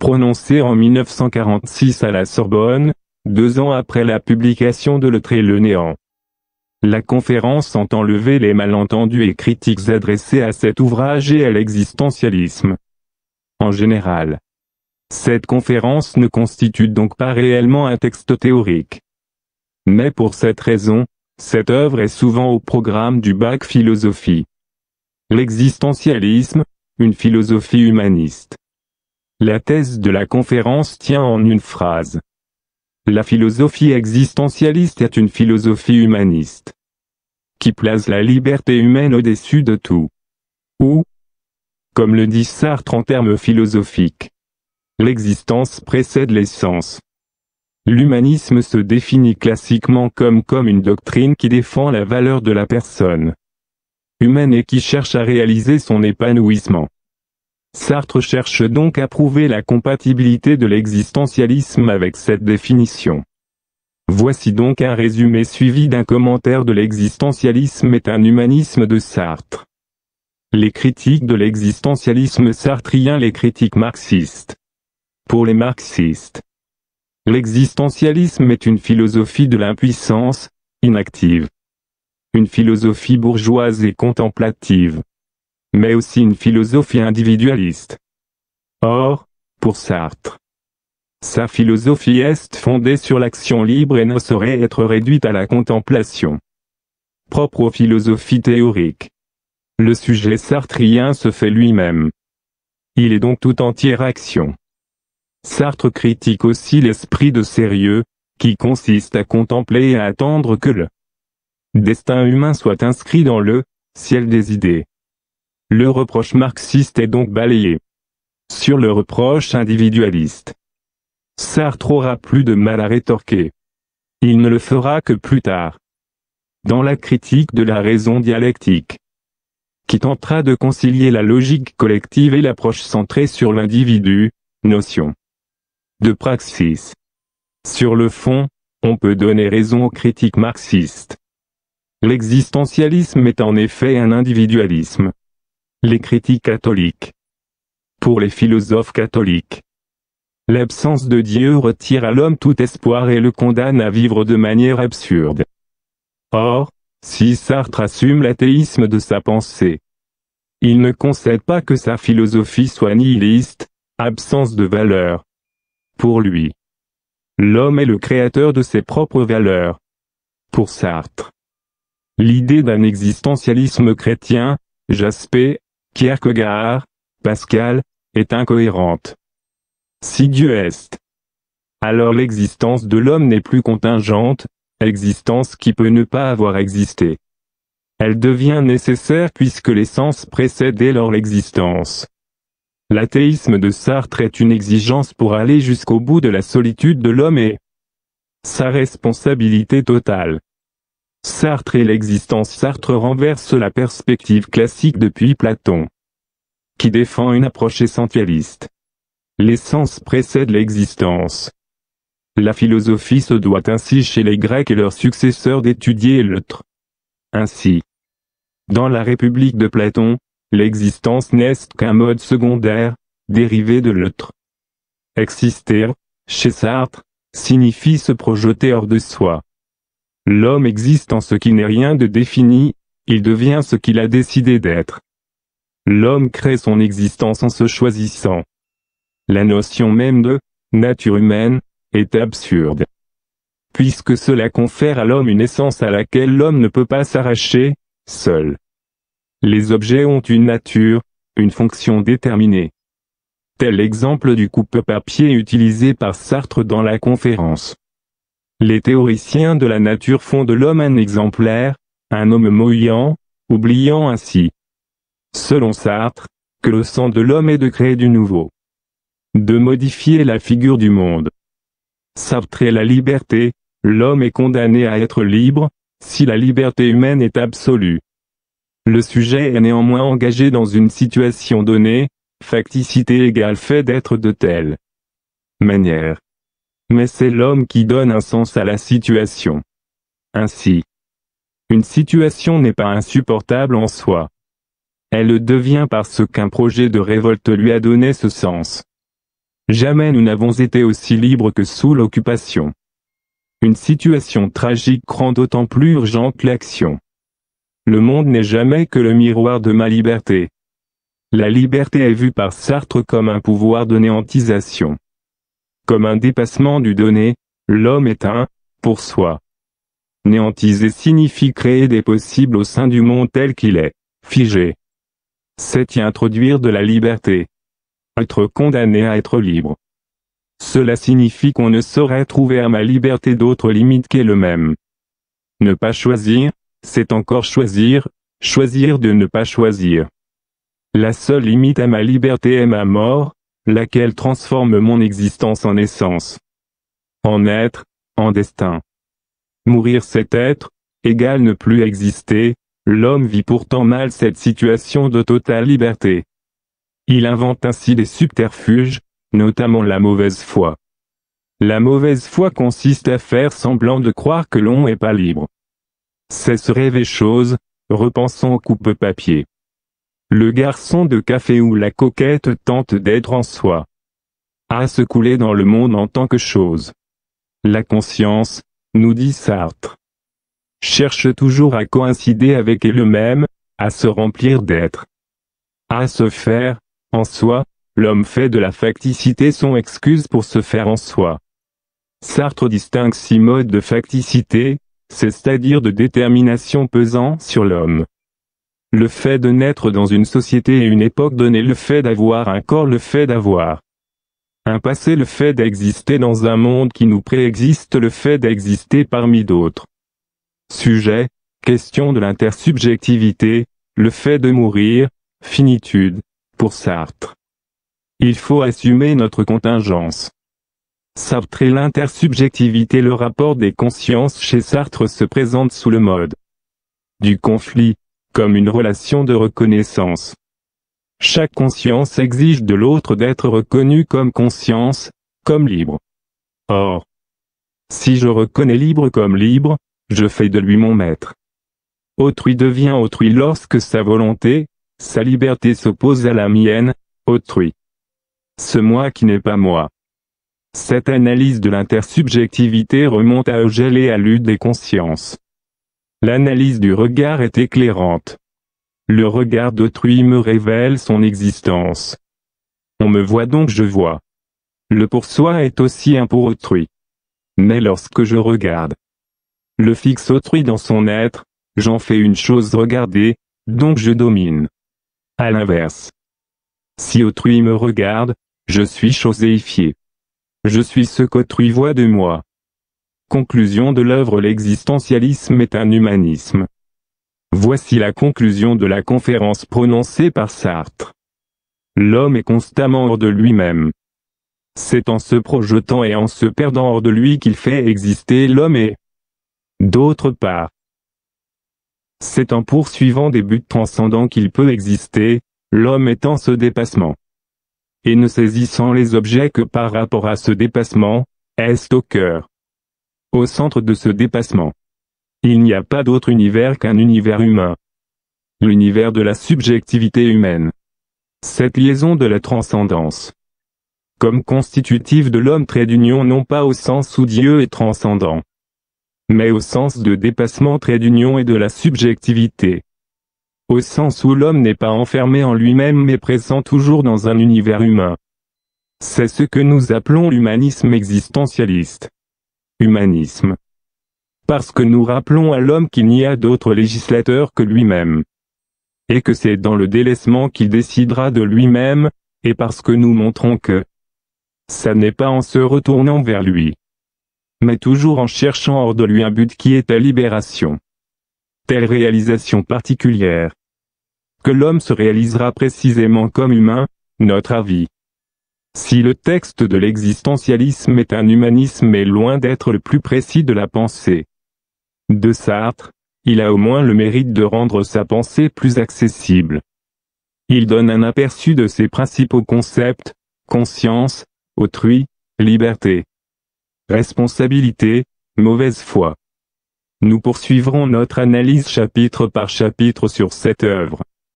Prononcé en 1946 à la Sorbonne, deux ans après la publication de Le et le Néant. La conférence entend lever les malentendus et critiques adressées à cet ouvrage et à l'existentialisme. En général. Cette conférence ne constitue donc pas réellement un texte théorique. Mais pour cette raison, cette œuvre est souvent au programme du bac philosophie. L'existentialisme, une philosophie humaniste. La thèse de la conférence tient en une phrase. La philosophie existentialiste est une philosophie humaniste qui place la liberté humaine au-dessus de tout. Ou, comme le dit Sartre en termes philosophiques, l'existence précède l'essence. L'humanisme se définit classiquement comme comme une doctrine qui défend la valeur de la personne humaine et qui cherche à réaliser son épanouissement. Sartre cherche donc à prouver la compatibilité de l'existentialisme avec cette définition. Voici donc un résumé suivi d'un commentaire de l'existentialisme est un humanisme de Sartre. Les critiques de l'existentialisme sartrien Les critiques marxistes. Pour les marxistes, l'existentialisme est une philosophie de l'impuissance, inactive. Une philosophie bourgeoise et contemplative mais aussi une philosophie individualiste. Or, pour Sartre, sa philosophie est fondée sur l'action libre et ne saurait être réduite à la contemplation. Propre aux philosophies théoriques. Le sujet sartrien se fait lui-même. Il est donc tout entière action. Sartre critique aussi l'esprit de sérieux, qui consiste à contempler et à attendre que le destin humain soit inscrit dans le ciel des idées. Le reproche marxiste est donc balayé. Sur le reproche individualiste, Sartre aura plus de mal à rétorquer. Il ne le fera que plus tard. Dans la critique de la raison dialectique, qui tentera de concilier la logique collective et l'approche centrée sur l'individu, notion de praxis. Sur le fond, on peut donner raison aux critiques marxistes. L'existentialisme est en effet un individualisme, les critiques catholiques. Pour les philosophes catholiques, l'absence de Dieu retire à l'homme tout espoir et le condamne à vivre de manière absurde. Or, si Sartre assume l'athéisme de sa pensée, il ne concède pas que sa philosophie soit nihiliste, absence de valeur. Pour lui, l'homme est le créateur de ses propres valeurs. Pour Sartre, l'idée d'un existentialisme chrétien, Jaspé, Kierkegaard, Pascal, est incohérente. Si Dieu est, alors l'existence de l'homme n'est plus contingente, existence qui peut ne pas avoir existé. Elle devient nécessaire puisque l'essence précède dès lors l'existence. L'athéisme de Sartre est une exigence pour aller jusqu'au bout de la solitude de l'homme et sa responsabilité totale. Sartre et l'existence Sartre renverse la perspective classique depuis Platon, qui défend une approche essentialiste. L'essence précède l'existence. La philosophie se doit ainsi chez les Grecs et leurs successeurs d'étudier l'autre. Ainsi, dans la République de Platon, l'existence n'est qu'un mode secondaire, dérivé de l'autre. Exister, chez Sartre, signifie se projeter hors de soi. L'homme existe en ce qui n'est rien de défini, il devient ce qu'il a décidé d'être. L'homme crée son existence en se choisissant. La notion même de nature humaine est absurde. Puisque cela confère à l'homme une essence à laquelle l'homme ne peut pas s'arracher, seul. Les objets ont une nature, une fonction déterminée. Tel exemple du coupe-papier utilisé par Sartre dans la conférence. Les théoriciens de la nature font de l'homme un exemplaire, un homme mouillant, oubliant ainsi, selon Sartre, que le sang de l'homme est de créer du nouveau, de modifier la figure du monde. Sartre est la liberté, l'homme est condamné à être libre, si la liberté humaine est absolue. Le sujet est néanmoins engagé dans une situation donnée, facticité égale fait d'être de telle manière mais c'est l'homme qui donne un sens à la situation. Ainsi, une situation n'est pas insupportable en soi. Elle le devient parce qu'un projet de révolte lui a donné ce sens. Jamais nous n'avons été aussi libres que sous l'occupation. Une situation tragique rend d'autant plus urgente l'action. Le monde n'est jamais que le miroir de ma liberté. La liberté est vue par Sartre comme un pouvoir de néantisation comme un dépassement du donné, l'homme est un, pour soi. Néantiser signifie créer des possibles au sein du monde tel qu'il est, figé. C'est y introduire de la liberté. Être condamné à être libre. Cela signifie qu'on ne saurait trouver à ma liberté d'autres limites quelle le même. Ne pas choisir, c'est encore choisir, choisir de ne pas choisir. La seule limite à ma liberté est ma mort, laquelle transforme mon existence en essence, en être, en destin. Mourir cet être, égale ne plus exister, l'homme vit pourtant mal cette situation de totale liberté. Il invente ainsi des subterfuges, notamment la mauvaise foi. La mauvaise foi consiste à faire semblant de croire que l'on n'est pas libre. C'est se rêver chose, repensons coupe-papier. Le garçon de café ou la coquette tente d'être en soi. À se couler dans le monde en tant que chose. La conscience, nous dit Sartre, cherche toujours à coïncider avec elle-même, à se remplir d'être. À se faire, en soi, l'homme fait de la facticité son excuse pour se faire en soi. Sartre distingue six modes de facticité, c'est-à-dire de détermination pesant sur l'homme. Le fait de naître dans une société et une époque donnée, le fait d'avoir un corps, le fait d'avoir un passé, le fait d'exister dans un monde qui nous préexiste, le fait d'exister parmi d'autres. Sujet, question de l'intersubjectivité, le fait de mourir, finitude, pour Sartre. Il faut assumer notre contingence. Sartre et l'intersubjectivité, le rapport des consciences chez Sartre se présente sous le mode du conflit, comme une relation de reconnaissance. Chaque conscience exige de l'autre d'être reconnu comme conscience, comme libre. Or, si je reconnais libre comme libre, je fais de lui mon maître. Autrui devient autrui lorsque sa volonté, sa liberté s'oppose à la mienne, autrui. Ce moi qui n'est pas moi. Cette analyse de l'intersubjectivité remonte à Eugèle et à Lutte des consciences. L'analyse du regard est éclairante. Le regard d'autrui me révèle son existence. On me voit donc je vois. Le pour soi est aussi un pour autrui. Mais lorsque je regarde, le fixe autrui dans son être, j'en fais une chose regardée, donc je domine. À l'inverse. Si autrui me regarde, je suis choséifié. Je suis ce qu'autrui voit de moi. Conclusion de l'œuvre L'existentialisme est un humanisme. Voici la conclusion de la conférence prononcée par Sartre. L'homme est constamment hors de lui-même. C'est en se projetant et en se perdant hors de lui qu'il fait exister l'homme et, d'autre part, c'est en poursuivant des buts transcendants qu'il peut exister, l'homme étant ce dépassement. Et ne saisissant les objets que par rapport à ce dépassement, est au cœur au centre de ce dépassement. Il n'y a pas d'autre univers qu'un univers humain. L'univers de la subjectivité humaine. Cette liaison de la transcendance. Comme constitutive de l'homme trait d'union non pas au sens où Dieu est transcendant, mais au sens de dépassement trait d'union et de la subjectivité. Au sens où l'homme n'est pas enfermé en lui-même mais présent toujours dans un univers humain. C'est ce que nous appelons l'humanisme existentialiste humanisme. Parce que nous rappelons à l'homme qu'il n'y a d'autre législateur que lui-même. Et que c'est dans le délaissement qu'il décidera de lui-même, et parce que nous montrons que ça n'est pas en se retournant vers lui, mais toujours en cherchant hors de lui un but qui est la libération. Telle réalisation particulière que l'homme se réalisera précisément comme humain, notre avis. Si le texte de l'existentialisme est un humanisme est loin d'être le plus précis de la pensée de Sartre, il a au moins le mérite de rendre sa pensée plus accessible. Il donne un aperçu de ses principaux concepts, conscience, autrui, liberté, responsabilité, mauvaise foi. Nous poursuivrons notre analyse chapitre par chapitre sur cette œuvre.